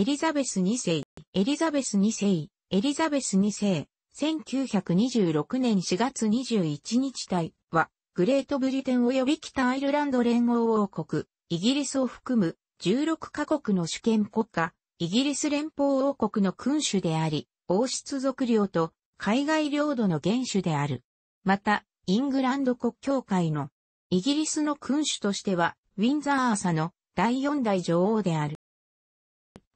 エリザベス2世、エリザベス2世、エリザベス2世、1926年4月21日隊は、グレートブリテン及び北アイルランド連合王国、イギリスを含む16カ国の主権国家、イギリス連邦王国の君主であり、王室属領と海外領土の元首である。また、イングランド国教会のイギリスの君主としては、ウィンザー朝の第4代女王である。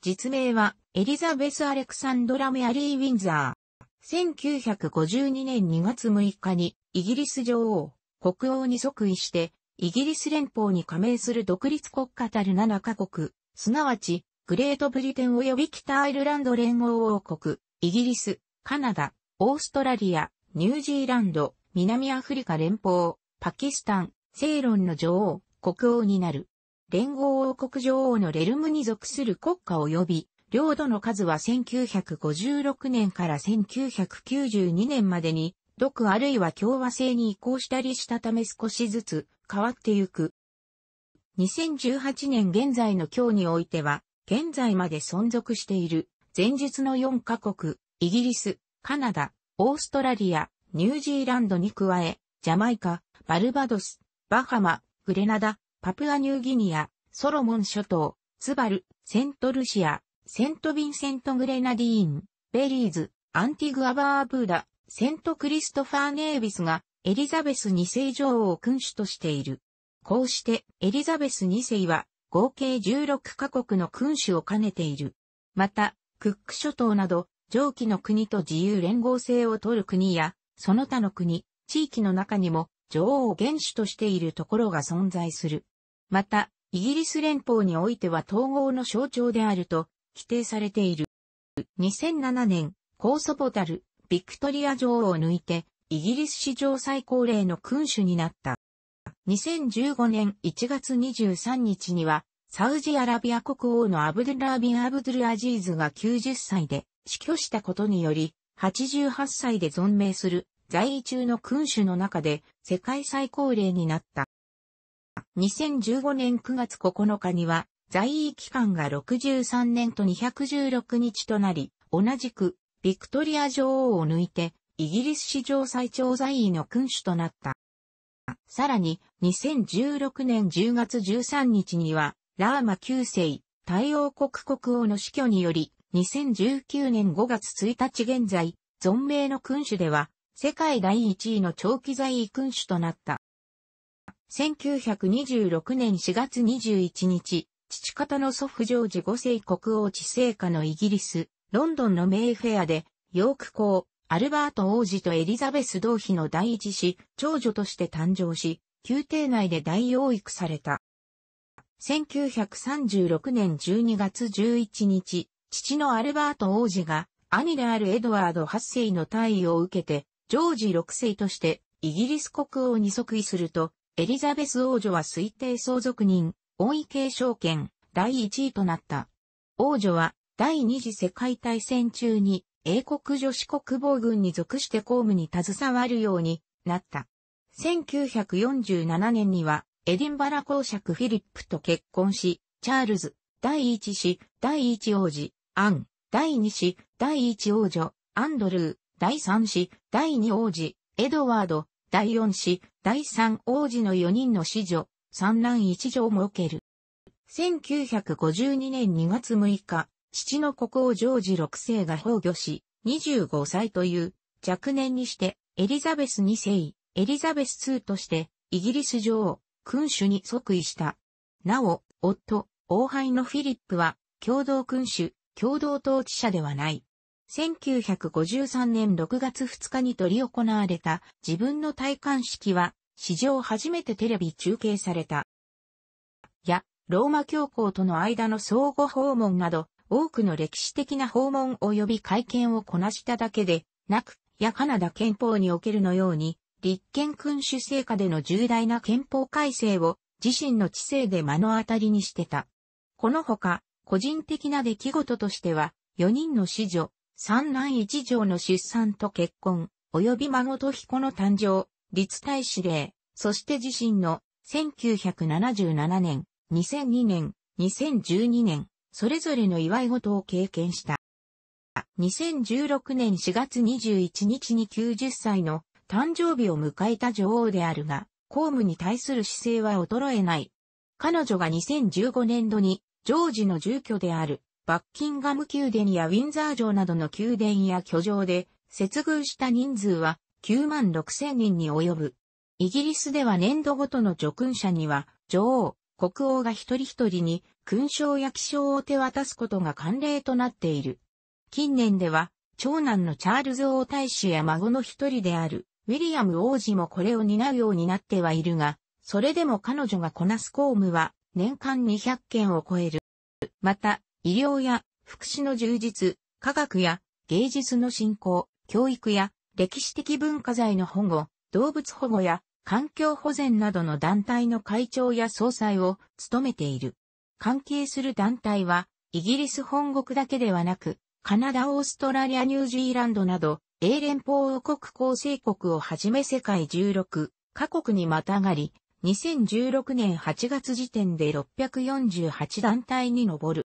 実名はエリザベス・アレクサンドラ・メアリー・ウィンザー。1952年2月6日にイギリス女王、国王に即位して、イギリス連邦に加盟する独立国家たる7カ国、すなわち、グレートブリテン及び北アイルランド連合王国、イギリス、カナダ、オーストラリア、ニュージーランド、南アフリカ連邦、パキスタン、セイロンの女王、国王になる。連合王国女王のレルムに属する国家及び、領土の数は1956年から1992年までに、独あるいは共和制に移行したりしたため少しずつ変わってゆく。2018年現在の今日においては、現在まで存続している、前述の4カ国、イギリス、カナダ、オーストラリア、ニュージーランドに加え、ジャマイカ、バルバドス、バハマ、グレナダ、パプアニューギニア、ソロモン諸島、ツバル、セントルシア、セントヴィンセントグレナディーン、ベリーズ、アンティグアバーブーダ、セントクリストファーネービスがエリザベス2世女王を君主としている。こうしてエリザベス2世は合計16カ国の君主を兼ねている。また、クック諸島など上記の国と自由連合制を取る国や、その他の国、地域の中にも女王を元首としているところが存在する。また、イギリス連邦においては統合の象徴であると規定されている。2007年、コーソボタル、ビクトリア女王を抜いて、イギリス史上最高齢の君主になった。2015年1月23日には、サウジアラビア国王のアブドゥラービン・アブドゥル・アジーズが90歳で死去したことにより、88歳で存命する在位中の君主の中で世界最高齢になった。2015年9月9日には、在位期間が63年と216日となり、同じく、ビクトリア女王を抜いて、イギリス史上最長在位の君主となった。さらに、2016年10月13日には、ラーマ9世、太陽国国王の死去により、2019年5月1日現在、存命の君主では、世界第1位の長期在位君主となった。1926年4月21日、父方の祖父ジョージ5世国王治世下のイギリス、ロンドンのメイフェアで、ヨーク公、アルバート王子とエリザベス同妃の第一子、長女として誕生し、宮廷内で大養育された。1936年12月11日、父のアルバート王子が、兄であるエドワード8世の退位を受けて、ジョージ6世として、イギリス国王に即位すると、エリザベス王女は推定相続人、王位継承権、第1位となった。王女は、第二次世界大戦中に、英国女子国防軍に属して公務に携わるようになった。1947年には、エディンバラ公爵フィリップと結婚し、チャールズ、第一子、第一王子、アン、第二子、第一王女、アンドルー、第三子、第二王子、エドワード、第四子、第三王子の四人の子女、三男一女を設ける。1952年2月6日、父の国王ジョージ6世が崩御し、25歳という若年にして、エリザベス2世、エリザベス2として、イギリス女王、君主に即位した。なお、夫、王輩のフィリップは、共同君主、共同統治者ではない。1953年6月2日に取り行われた自分の戴冠式は史上初めてテレビ中継された。や、ローマ教皇との間の相互訪問など、多くの歴史的な訪問及び会見をこなしただけで、なく、やカナダ憲法におけるのように、立憲君主制下での重大な憲法改正を自身の知性で目の当たりにしてた。このほか、個人的な出来事としては、4人の子女、三男一女の出産と結婚、及び孫と彦の誕生、立大使令、そして自身の1977年、2002年、2012年、それぞれの祝い事を経験した。2016年4月21日に90歳の誕生日を迎えた女王であるが、公務に対する姿勢は衰えない。彼女が2015年度に、ジョージの住居であるバッキンガム宮殿やウィンザー城などの宮殿や居城で、接遇した人数は9万6千人に及ぶ。イギリスでは年度ごとの叙勲者には、女王、国王が一人一人に勲章や記章を手渡すことが慣例となっている。近年では、長男のチャールズ王太子や孫の一人である、ウィリアム王子もこれを担うようになってはいるが、それでも彼女がこなす公務は年間200件を超える。また、医療や福祉の充実、科学や芸術の振興、教育や歴史的文化財の保護、動物保護や環境保全などの団体の会長や総裁を務めている。関係する団体は、イギリス本国だけではなく、カナダ、オーストラリア、ニュージーランドなど、英連邦王国構成国をはじめ世界16カ国にまたがり、2016年8月時点で648団体に上る。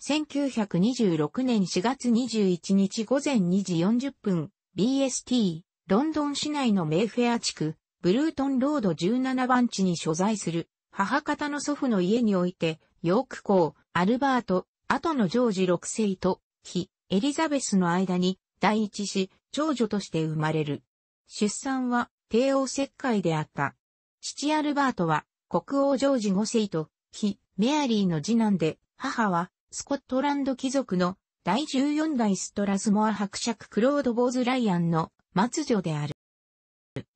1926年4月21日午前2時40分、BST、ロンドン市内のメイフェア地区、ブルートンロード17番地に所在する、母方の祖父の家において、ヨーク校、アルバート、後のジョージ6世と、非、エリザベスの間に、第一子、長女として生まれる。出産は、帝王切開であった。父アルバートは、国王ジョージ5世と、非、メアリーの次男で、母は、スコットランド貴族の第14代ストラスモア伯爵クロード・ボーズ・ライアンの末女である。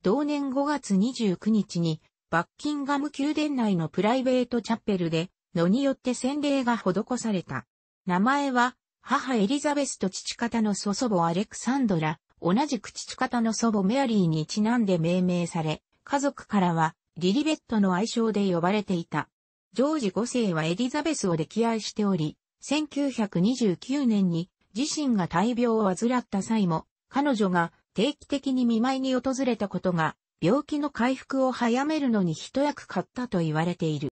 同年5月29日にバッキンガム宮殿内のプライベートチャペルでのによって洗礼が施された。名前は母エリザベスと父方の祖祖母アレクサンドラ、同じく父方の祖母メアリーにちなんで命名され、家族からはリリベットの愛称で呼ばれていた。ジョージ5世はエリザベスを溺愛しており、1929年に自身が大病を患った際も、彼女が定期的に見舞いに訪れたことが、病気の回復を早めるのに一役買ったと言われている。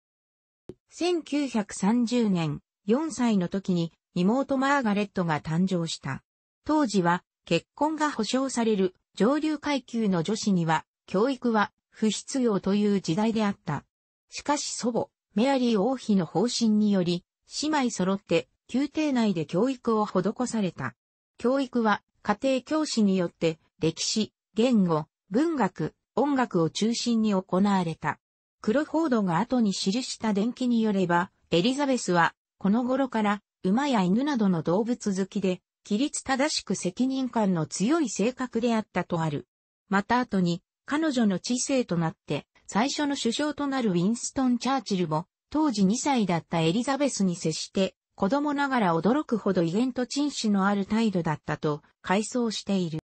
1930年、4歳の時に妹マーガレットが誕生した。当時は結婚が保障される上流階級の女子には教育は不必要という時代であった。しかし祖母、メアリー王妃の方針により、姉妹揃って、宮廷内で教育を施された。教育は、家庭教師によって、歴史、言語、文学、音楽を中心に行われた。クロフォードが後に記した伝記によれば、エリザベスは、この頃から、馬や犬などの動物好きで、規律正しく責任感の強い性格であったとある。また後に、彼女の知性となって、最初の首相となるウィンストン・チャーチルも、当時2歳だったエリザベスに接して、子供ながら驚くほど威厳と陳死のある態度だったと、回想している。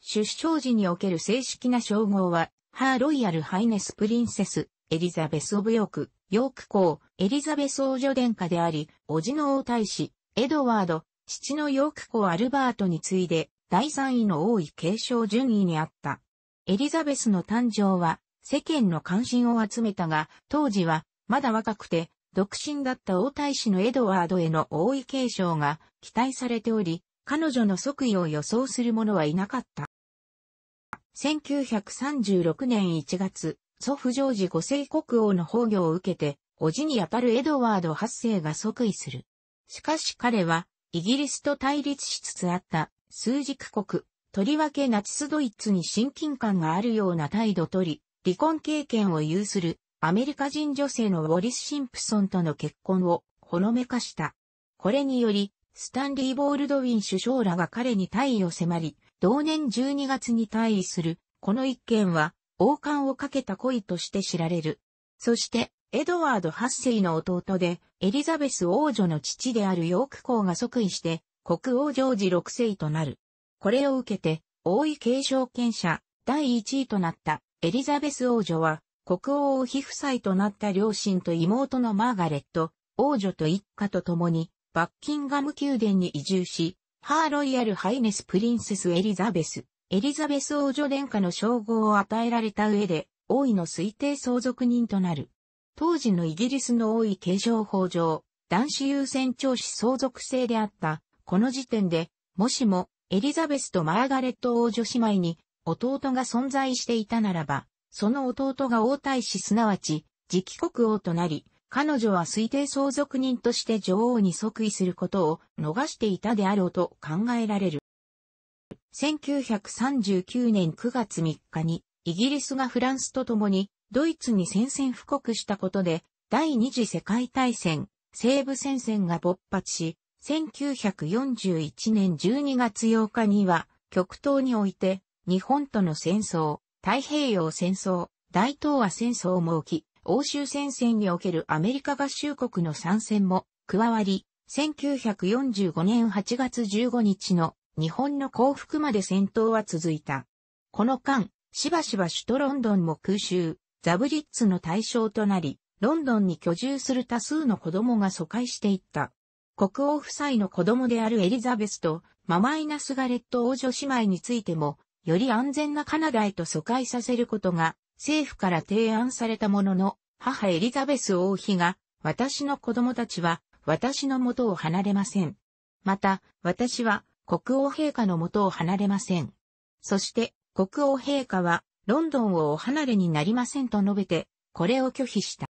出生時における正式な称号は、ハーロイヤルハイネスプリンセス、エリザベス・オブ・ヨーク、ヨーク公、エリザベス王女殿下であり、叔父の王太子、エドワード、父のヨーク公アルバートに次いで、第3位の王位継承順位にあった。エリザベスの誕生は、世間の関心を集めたが、当時はまだ若くて、独身だった王太子のエドワードへの王位継承が期待されており、彼女の即位を予想する者はいなかった。1936年1月、祖父ジョージ5世国王の崩御を受けて、叔父にあたるエドワード8世が即位する。しかし彼は、イギリスと対立しつつあった数軸国、とりわけナチスドイツに親近感があるような態度とり、離婚経験を有するアメリカ人女性のウォリス・シンプソンとの結婚をほのめかした。これにより、スタンリー・ボールドウィン首相らが彼に退位を迫り、同年12月に退位する、この一件は、王冠をかけた恋として知られる。そして、エドワード8世の弟で、エリザベス王女の父であるヨーク公が即位して、国王ジョージ6世となる。これを受けて、王位継承権者、第1位となったエリザベス王女は、国王を被夫妻となった両親と妹のマーガレット、王女と一家と共に、バッキンガム宮殿に移住し、ハーロイヤルハイネスプリンセスエリザベス、エリザベス王女殿下の称号を与えられた上で、王位の推定相続人となる。当時のイギリスの王位継承法上、男子優先長子相続制であった、この時点で、もしも、エリザベスとマーガレット王女姉妹に、弟が存在していたならば、その弟が王太子すなわち、直期国王となり、彼女は推定相続人として女王に即位することを逃していたであろうと考えられる。1939年9月3日に、イギリスがフランスと共に、ドイツに宣戦布告したことで、第二次世界大戦、西部戦線が勃発し、1941年12月8日には、極東において、日本との戦争、太平洋戦争、大東亜戦争も起き、欧州戦線におけるアメリカ合衆国の参戦も加わり、1945年8月15日の日本の降伏まで戦闘は続いた。この間、しばしば首都ロンドンも空襲、ザブリッツの対象となり、ロンドンに居住する多数の子供が疎開していった。国王夫妻の子供であるエリザベスとママイナスガレット王女姉妹についてもより安全なカナダへと疎開させることが政府から提案されたものの、母エリザベス王妃が、私の子供たちは私の元を離れません。また、私は国王陛下の元を離れません。そして、国王陛下は、ロンドンをお離れになりませんと述べて、これを拒否した。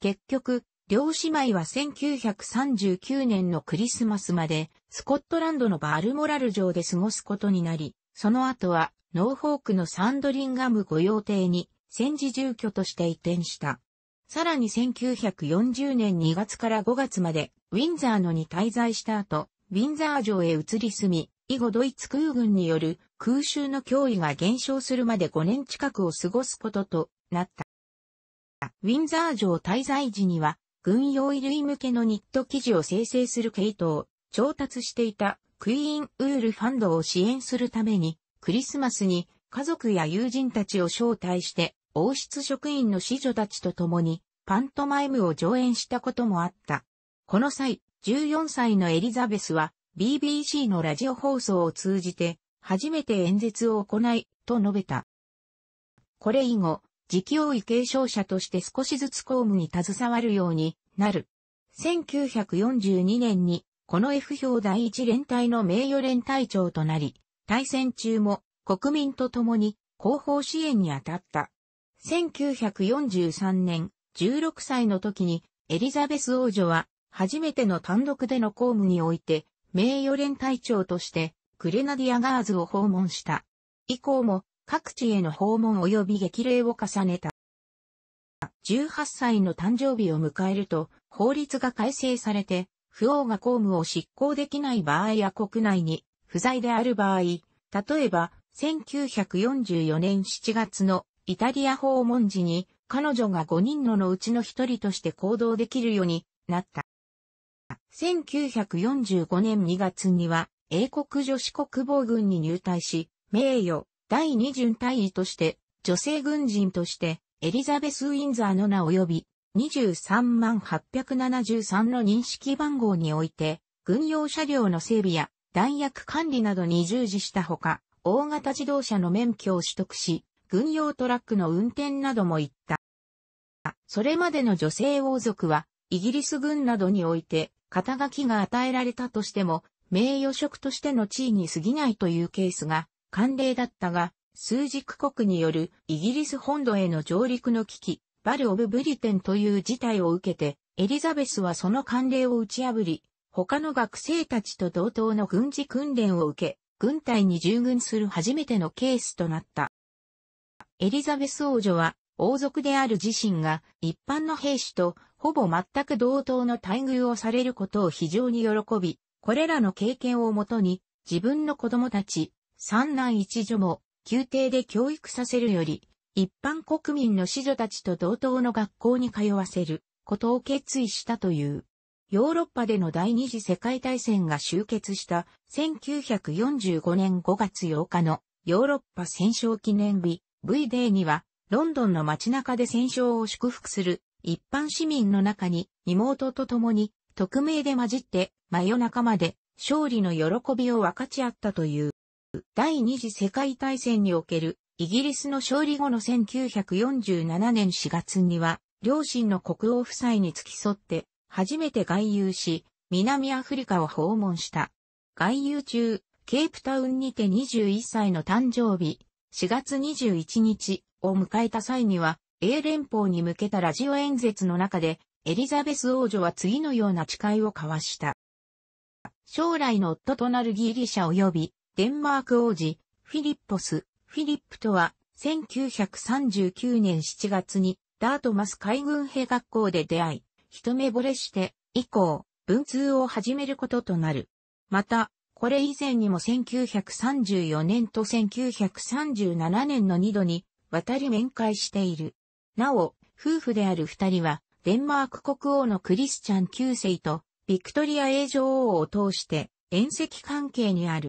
結局、両姉妹は1939年のクリスマスまで、スコットランドのバールモラル城で過ごすことになり、その後は、ノーフォークのサンドリンガム御用邸に、戦時住居として移転した。さらに1940年2月から5月まで、ウィンザーのに滞在した後、ウィンザー城へ移り住み、以後ドイツ空軍による空襲の脅威が減少するまで5年近くを過ごすこととなった。ウィンザー城滞在時には、軍用衣類向けのニット生地を生成する系統を調達していたクイーンウールファンドを支援するために、クリスマスに家族や友人たちを招待して、王室職員の子女たちと共に、パントマイムを上演したこともあった。この際、14歳のエリザベスは、BBC のラジオ放送を通じて、初めて演説を行い、と述べた。これ以後、期教医継承者として少しずつ公務に携わるようになる。1942年にこの F 票第一連隊の名誉連隊長となり、対戦中も国民と共に後方支援に当たった。1943年、16歳の時にエリザベス王女は初めての単独での公務において名誉連隊長としてグレナディアガーズを訪問した。以降も各地への訪問及び激励を重ねた。18歳の誕生日を迎えると法律が改正されて不王が公務を執行できない場合や国内に不在である場合、例えば、1944年7月のイタリア訪問時に彼女が5人ののうちの1人として行動できるようになった。1945年2月には英国女子国防軍に入隊し、名誉第二巡隊員として女性軍人としてエリザベス・ウィンザーの名及び23万873の認識番号において、軍用車両の整備や弾薬管理などに従事したほか、大型自動車の免許を取得し、軍用トラックの運転なども行った。それまでの女性王族は、イギリス軍などにおいて、肩書きが与えられたとしても、名誉職としての地位に過ぎないというケースが慣例だったが、枢軸国によるイギリス本土への上陸の危機、バル・オブ・ブリテンという事態を受けて、エリザベスはその慣例を打ち破り、他の学生たちと同等の軍事訓練を受け、軍隊に従軍する初めてのケースとなった。エリザベス王女は、王族である自身が一般の兵士とほぼ全く同等の待遇をされることを非常に喜び、これらの経験をもとに自分の子供たち、三男一女も宮廷で教育させるより一般国民の子女たちと同等の学校に通わせることを決意したという。ヨーロッパでの第二次世界大戦が終結した1945年5月8日のヨーロッパ戦勝記念日 V デーにはロンドンの街中で戦勝を祝福する一般市民の中に妹と共に匿名で混じって真夜中まで勝利の喜びを分かち合ったという。第二次世界大戦におけるイギリスの勝利後の1947年4月には、両親の国王夫妻に付き添って、初めて外遊し、南アフリカを訪問した。外遊中、ケープタウンにて21歳の誕生日、4月21日を迎えた際には、英連邦に向けたラジオ演説の中で、エリザベス王女は次のような誓いを交わした。将来の夫となるギリシャ及び、デンマーク王子、フィリッポス、フィリップとは、1939年7月に、ダートマス海軍兵学校で出会い、一目惚れして、以降、文通を始めることとなる。また、これ以前にも1934年と1937年の2度に、渡り面会している。なお、夫婦である二人は、デンマーク国王のクリスチャン9世と、ビクトリア英女王を通して、遠赤関係にある。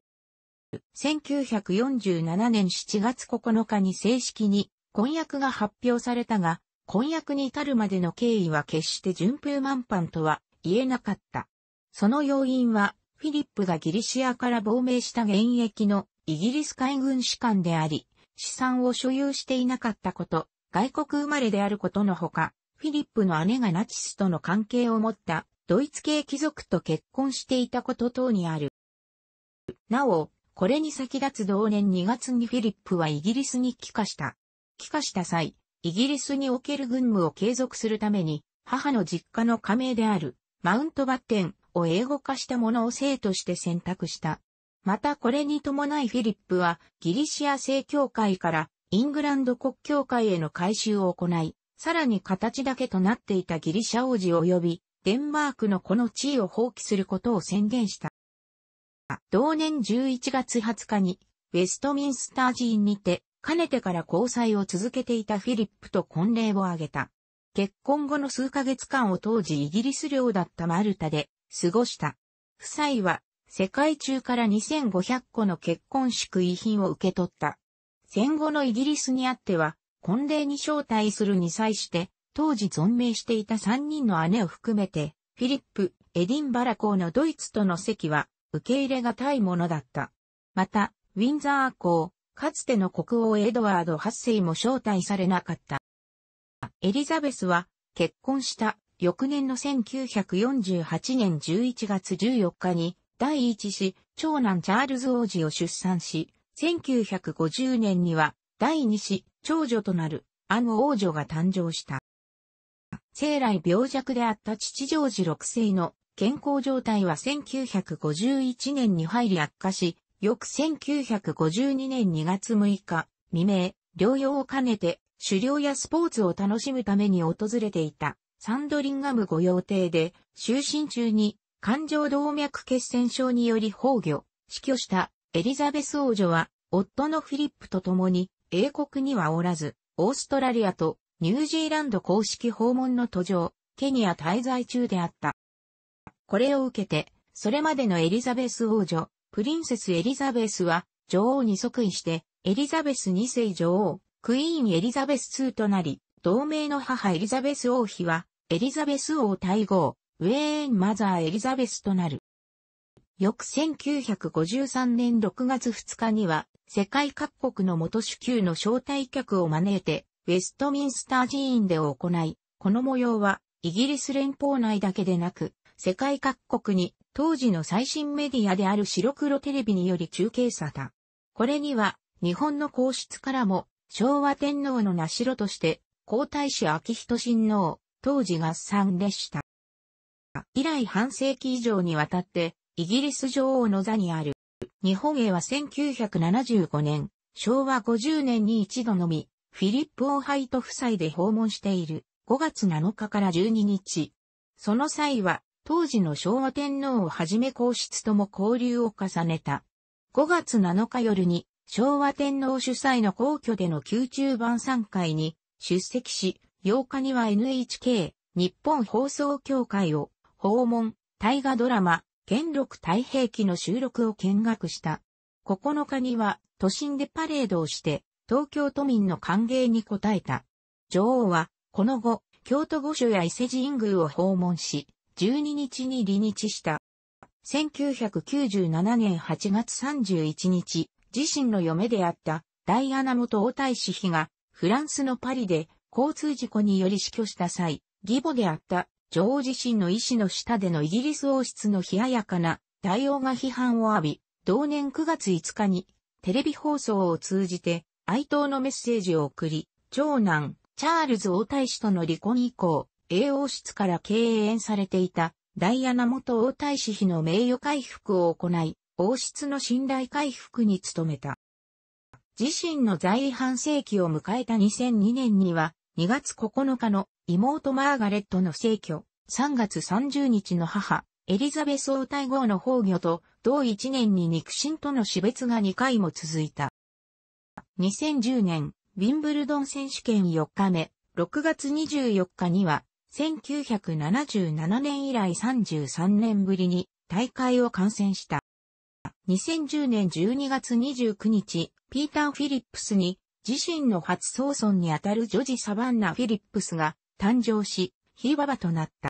1947年7月9日に正式に婚約が発表されたが、婚約に至るまでの経緯は決して順風満帆とは言えなかった。その要因は、フィリップがギリシアから亡命した現役のイギリス海軍士官であり、資産を所有していなかったこと、外国生まれであることのほか、フィリップの姉がナチスとの関係を持ったドイツ系貴族と結婚していたこと等にある。なお、これに先立つ同年2月にフィリップはイギリスに帰化した。帰化した際、イギリスにおける軍務を継続するために、母の実家の加盟である、マウントバッテンを英語化したものを生として選択した。またこれに伴いフィリップは、ギリシア正教会からイングランド国教会への改修を行い、さらに形だけとなっていたギリシャ王子及び、デンマークのこの地位を放棄することを宣言した。同年11月20日に、ウェストミンスター寺院にて、かねてから交際を続けていたフィリップと婚礼を挙げた。結婚後の数ヶ月間を当時イギリス領だったマルタで過ごした。夫妻は世界中から2500個の結婚式遺品を受け取った。戦後のイギリスにあっては婚礼に招待するに際して当時存命していた3人の姉を含めてフィリップ、エディンバラ公のドイツとの席は受け入れがたいものだった。また、ウィンザー公、かつての国王エドワード8世も招待されなかった。エリザベスは結婚した翌年の1948年11月14日に第一子、長男チャールズ王子を出産し、1950年には第二子、長女となるアン王女が誕生した。生来病弱であった父ジョージ6世の健康状態は1951年に入り悪化し、翌1952年2月6日、未明、療養を兼ねて、狩猟やスポーツを楽しむために訪れていた、サンドリンガム御用邸で、就寝中に、感情動脈血栓症により崩御、死去したエリザベス王女は、夫のフィリップと共に、英国にはおらず、オーストラリアとニュージーランド公式訪問の途上、ケニア滞在中であった。これを受けて、それまでのエリザベス王女、プリンセスエリザベスは女王に即位して、エリザベス2世女王、クイーンエリザベス2となり、同盟の母エリザベス王妃は、エリザベス王対号、ウェーンマザーエリザベスとなる。翌1953年6月2日には、世界各国の元主級の招待客を招いて、ウェストミンスター寺院で行い、この模様は、イギリス連邦内だけでなく、世界各国に当時の最新メディアである白黒テレビにより中継された。これには日本の皇室からも昭和天皇の名代として皇太子秋仁親王、当時合算でした。以来半世紀以上にわたってイギリス女王の座にある。日本へは1975年、昭和50年に一度のみ、フィリップ・オーハイト夫妻で訪問している5月7日から12日。その際は当時の昭和天皇をはじめ皇室とも交流を重ねた。5月7日夜に昭和天皇主催の皇居での宮中晩餐会に出席し、8日には NHK 日本放送協会を訪問、大河ドラマ、元禄太平記の収録を見学した。9日には都心でパレードをして、東京都民の歓迎に応えた。女王は、この後、京都御所や伊勢神宮を訪問し、12日に離日した。1997年8月31日、自身の嫁であったダイアナ元王太子妃がフランスのパリで交通事故により死去した際、義母であった女王自身の意志の下でのイギリス王室の冷ややかな対応が批判を浴び、同年9月5日にテレビ放送を通じて哀悼のメッセージを送り、長男、チャールズ王太子との離婚以降、英王室から敬遠されていたダイアナ元王太子妃の名誉回復を行い、王室の信頼回復に努めた。自身の在位半世紀を迎えた2002年には、2月9日の妹マーガレットの逝去、3月30日の母、エリザベス王太后の崩御と、同1年に肉親との死別が2回も続いた。2010年、ウィンブルドン選手権4日目、6月24日には、1977年以来33年ぶりに大会を観戦した。2010年12月29日、ピーター・フィリップスに自身の初総尊にあたるジョジ・サバンナ・フィリップスが誕生し、ひいばばとなった。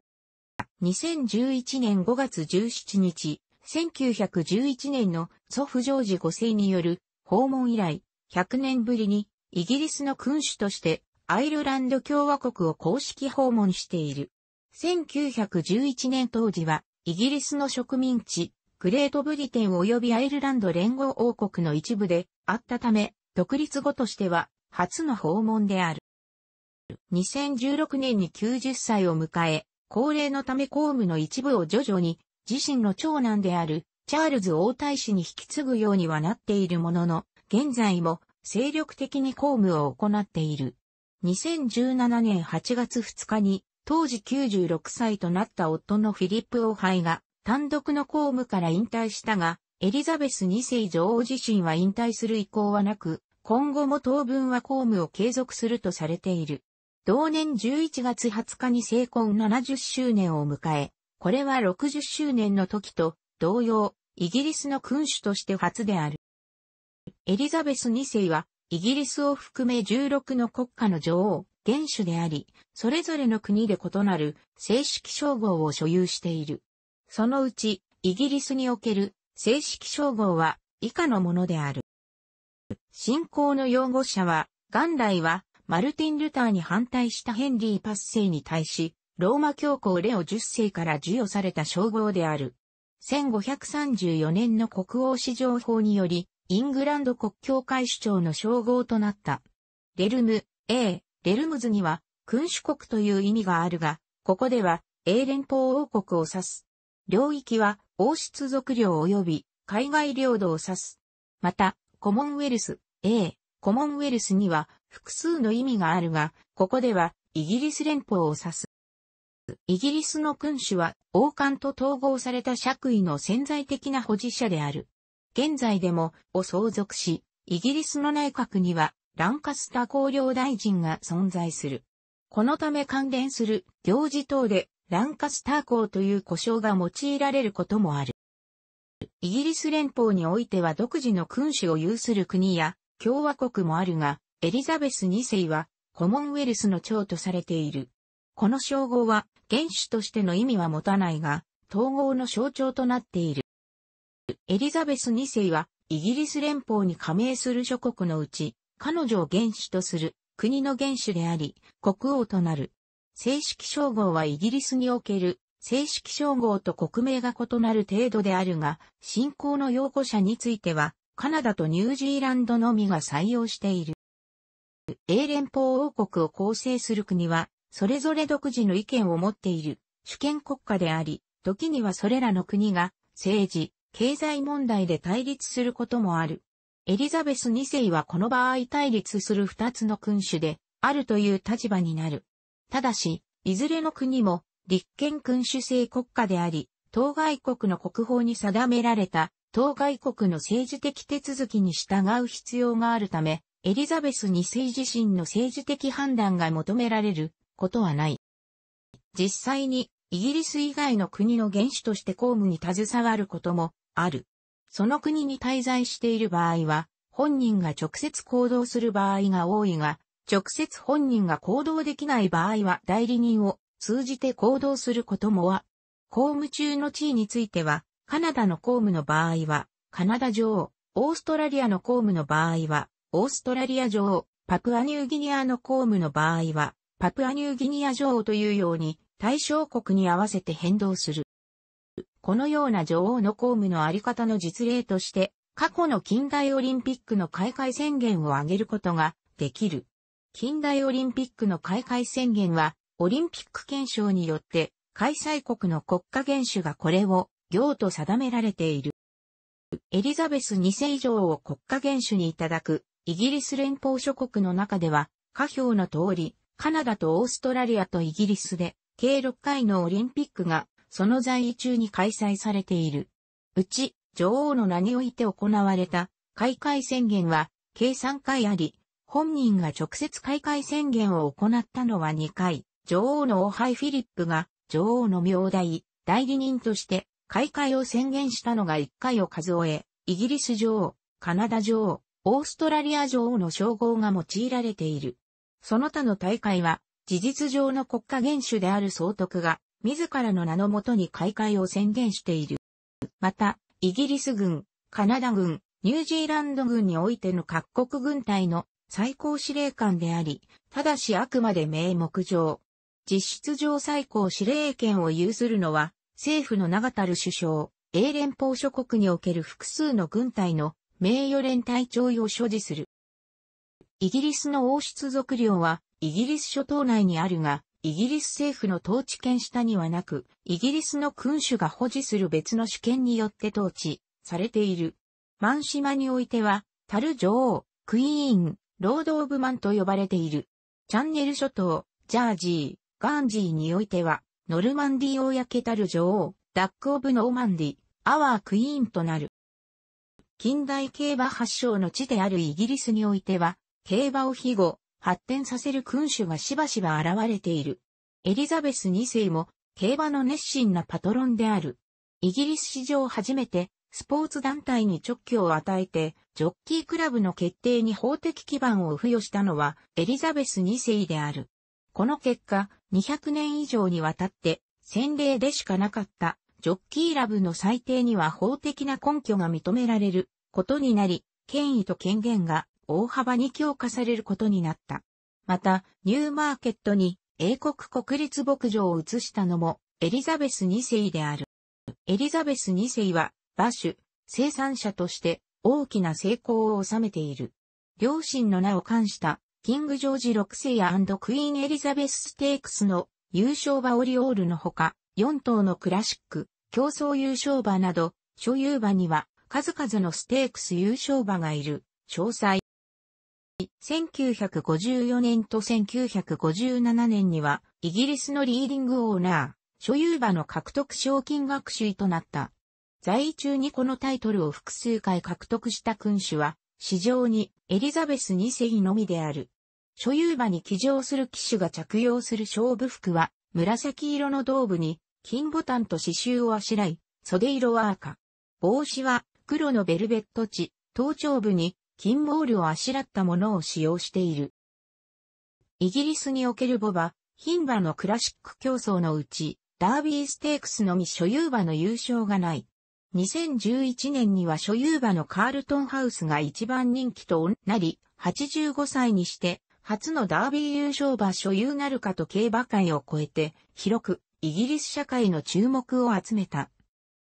2011年5月17日、1911年の祖父ジョージ5世による訪問以来、100年ぶりにイギリスの君主としてアイルランド共和国を公式訪問している。1911年当時は、イギリスの植民地、グレートブリテン及びアイルランド連合王国の一部であったため、独立後としては初の訪問である。2016年に90歳を迎え、高齢のため公務の一部を徐々に自身の長男であるチャールズ王太子に引き継ぐようにはなっているものの、現在も精力的に公務を行っている。2017年8月2日に、当時96歳となった夫のフィリップ王妃が、単独の公務から引退したが、エリザベス2世女王自身は引退する意向はなく、今後も当分は公務を継続するとされている。同年11月20日に成婚70周年を迎え、これは60周年の時と同様、イギリスの君主として初である。エリザベス2世はイギリスを含め16の国家の女王、元首であり、それぞれの国で異なる正式称号を所有している。そのうち、イギリスにおける正式称号は以下のものである。信仰の擁護者は、元来はマルティン・ルターに反対したヘンリー・パッセイに対し、ローマ教皇レオ10世から授与された称号である。1534年の国王史上法により、イングランド国教会主長の称号となった。レルム、A、レルムズには、君主国という意味があるが、ここでは、英連邦王国を指す。領域は、王室族領及び、海外領土を指す。また、コモンウェルス、A、コモンウェルスには、複数の意味があるが、ここでは、イギリス連邦を指す。イギリスの君主は、王冠と統合された爵位の潜在的な保持者である。現在でもを相続し、イギリスの内閣にはランカスター公領大臣が存在する。このため関連する行事等でランカスター公という呼称が用いられることもある。イギリス連邦においては独自の君主を有する国や共和国もあるが、エリザベス2世はコモンウェルスの長とされている。この称号は元首としての意味は持たないが、統合の象徴となっている。エリザベス2世は、イギリス連邦に加盟する諸国のうち、彼女を原主とする国の原主であり、国王となる。正式称号はイギリスにおける正式称号と国名が異なる程度であるが、信仰の擁護者については、カナダとニュージーランドのみが採用している。英連邦王国を構成する国は、それぞれ独自の意見を持っている主権国家であり、時にはそれらの国が政治、経済問題で対立することもある。エリザベス2世はこの場合対立する2つの君主であるという立場になる。ただし、いずれの国も立憲君主制国家であり、当該国の国法に定められた当該国の政治的手続きに従う必要があるため、エリザベス2世自身の政治的判断が求められることはない。実際にイギリス以外の国の元首として公務に携わることもある。その国に滞在している場合は、本人が直接行動する場合が多いが、直接本人が行動できない場合は代理人を通じて行動することもは、公務中の地位については、カナダの公務の場合は、カナダ上、オーストラリアの公務の場合は、オーストラリア上、パプアニューギニアの公務の場合は、パプアニューギニア上というように、対象国に合わせて変動する。このような女王の公務のあり方の実例として、過去の近代オリンピックの開会宣言を挙げることができる。近代オリンピックの開会宣言は、オリンピック憲章によって、開催国の国家元首がこれを行と定められている。エリザベス2世以上を国家元首にいただく、イギリス連邦諸国の中では、下表の通り、カナダとオーストラリアとイギリスで、計6回のオリンピックがその在位中に開催されている。うち、女王の名において行われた開会宣言は計3回あり、本人が直接開会宣言を行ったのは2回、女王のオハイ・フィリップが女王の名代、代理人として開会を宣言したのが1回を数え、イギリス女王、カナダ女王、オーストラリア女王の称号が用いられている。その他の大会は、事実上の国家元首である総督が自らの名のもとに開会を宣言している。また、イギリス軍、カナダ軍、ニュージーランド軍においての各国軍隊の最高司令官であり、ただしあくまで名目上。実質上最高司令権を有するのは、政府の長たる首相、英連邦諸国における複数の軍隊の名誉連隊長を所持する。イギリスの王室属領は、イギリス諸島内にあるが、イギリス政府の統治権下にはなく、イギリスの君主が保持する別の主権によって統治されている。マン島においては、タル女王、クイーン、ロード・オブ・マンと呼ばれている。チャンネル諸島、ジャージー、ガンジーにおいては、ノルマンディーを焼けタル女王、ダック・オブ・ノーマンディ、アワー・クイーンとなる。近代競馬発祥の地であるイギリスにおいては、競馬を庇護、発展させる君主がしばしば現れている。エリザベス2世も競馬の熱心なパトロンである。イギリス史上初めてスポーツ団体に直挙を与えてジョッキークラブの決定に法的基盤を付与したのはエリザベス2世である。この結果、200年以上にわたって先例でしかなかったジョッキーラブの裁定には法的な根拠が認められることになり、権威と権限が大幅に強化されることになった。また、ニューマーケットに英国国立牧場を移したのもエリザベス2世である。エリザベス2世は、馬種、生産者として大きな成功を収めている。両親の名を冠した、キング・ジョージ6世やクイーン・エリザベス・ステークスの優勝馬オリオールのほか、4頭のクラシック、競争優勝馬など、所有馬には数々のステークス優勝馬がいる。詳細。1954年と1957年には、イギリスのリーディングオーナー、所有馬の獲得賞金学習となった。在位中にこのタイトルを複数回獲得した君主は、史上にエリザベス2世のみである。所有馬に騎乗する騎手が着用する勝負服は、紫色の胴部に、金ボタンと刺繍をあしらい、袖色は赤。帽子は黒のベルベット地、頭頂部に金ボールをあしらったものを使用している。イギリスにおけるボバ、牝馬のクラシック競争のうち、ダービーステークスのみ所有馬の優勝がない。2011年には所有馬のカールトンハウスが一番人気となり、85歳にして初のダービー優勝馬所有なるかと競馬界を超えて広くイギリス社会の注目を集めた。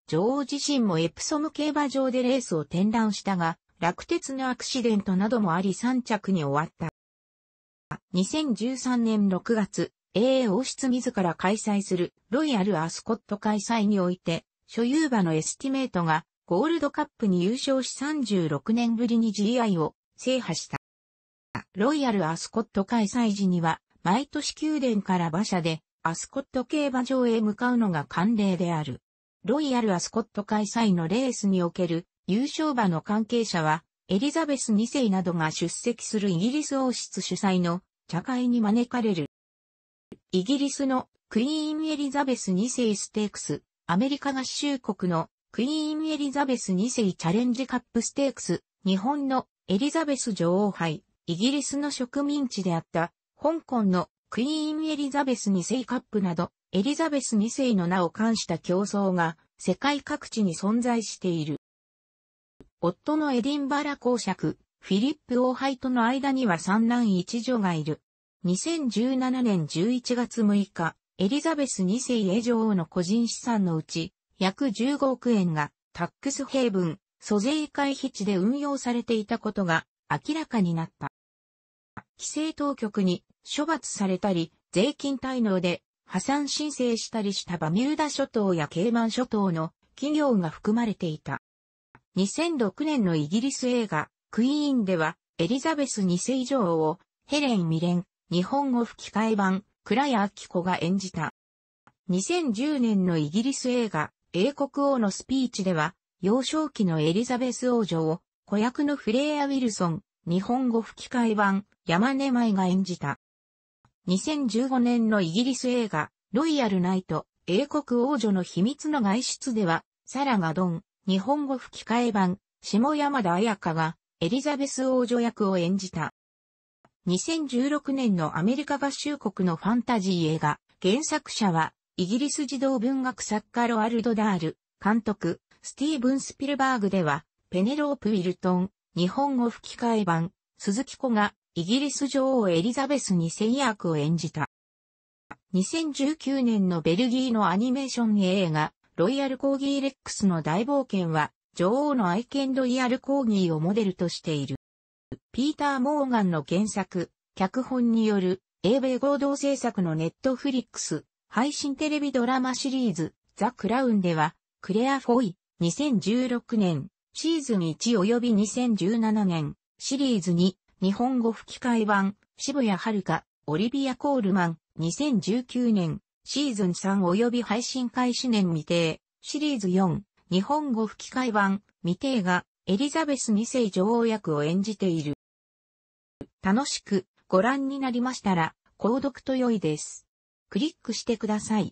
女王自身もエプソム競馬場でレースを展覧したが、落鉄のアクシデントなどもあり3着に終わった。2013年6月、AA 王室自ら開催するロイヤルアスコット開催において、所有馬のエスティメートがゴールドカップに優勝し36年ぶりに GI を制覇した。ロイヤルアスコット開催時には、毎年宮殿から馬車でアスコット競馬場へ向かうのが慣例である。ロイヤルアスコット開催のレースにおける優勝馬の関係者は、エリザベス2世などが出席するイギリス王室主催の茶会に招かれる。イギリスのクイーンエリザベス2世ステークス、アメリカ合衆国のクイーンエリザベス2世チャレンジカップステークス、日本のエリザベス女王杯、イギリスの植民地であった香港のクイーンエリザベス2世カップなど、エリザベス2世の名を冠した競争が世界各地に存在している。夫のエディンバラ公爵、フィリップ王輩との間には三男一女がいる。2017年11月6日、エリザベス2世以女王の個人資産のうち、約15億円がタックスヘイブン、租税回避地で運用されていたことが明らかになった。規制当局に処罰されたり、税金滞納で破産申請したりしたバミューダ諸島やケイマン諸島の企業が含まれていた。2006年のイギリス映画、クイーンでは、エリザベス2世女王を、ヘレン・ミレン、日本語吹き替え版、倉谷明子が演じた。2010年のイギリス映画、英国王のスピーチでは、幼少期のエリザベス王女を、子役のフレイア・ウィルソン、日本語吹き替え版、山根舞が演じた。2015年のイギリス映画、ロイヤルナイト、英国王女の秘密の外出では、サラガドン、日本語吹き替え版、下山田彩香が、エリザベス王女役を演じた。2016年のアメリカ合衆国のファンタジー映画、原作者は、イギリス児童文学作家ロアルド・ダール、監督、スティーブン・スピルバーグでは、ペネロープ・ウィルトン、日本語吹き替え版、鈴木子が、イギリス女王エリザベスに戦役を演じた。2019年のベルギーのアニメーション映画、ロイヤルコーギーレックスの大冒険は、女王の愛犬ロイヤルコーギーをモデルとしている。ピーター・モーガンの原作、脚本による、英米合同制作のネットフリックス、配信テレビドラマシリーズ、ザ・クラウンでは、クレア・フォイ、2016年、シーズン1及び2017年、シリーズ2、日本語吹き替え版、渋谷遥、オリビア・コールマン、2019年、シーズン3及び配信開始年未定、シリーズ4、日本語吹き替え版未定がエリザベス2世女王役を演じている。楽しくご覧になりましたら、購読と良いです。クリックしてください。